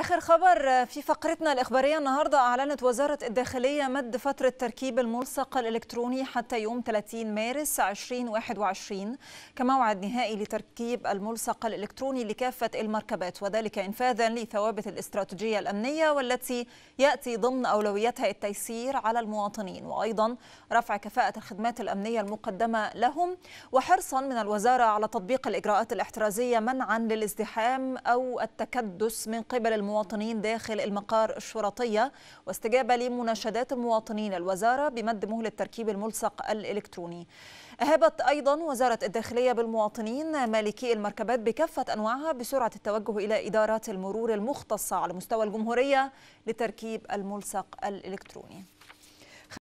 آخر خبر في فقرتنا الإخبارية النهاردة أعلنت وزارة الداخلية مد فترة تركيب الملصق الإلكتروني حتى يوم 30 مارس 2021 كموعد نهائي لتركيب الملصق الإلكتروني لكافة المركبات وذلك إنفاذا لثوابت الاستراتيجية الأمنية والتي يأتي ضمن أولوياتها التيسير على المواطنين وأيضا رفع كفاءة الخدمات الأمنية المقدمة لهم وحرصا من الوزارة على تطبيق الإجراءات الاحترازية منعا للازدحام أو التكدس من قبل المواطنين داخل المقار الشرطية واستجابة لمناشدات المواطنين الوزارة بمد مهلة تركيب الملصق الإلكتروني أهابت أيضا وزارة الداخلية بالمواطنين مالكي المركبات بكافة أنواعها بسرعة التوجه إلى إدارات المرور المختصة على مستوى الجمهورية لتركيب الملصق الإلكتروني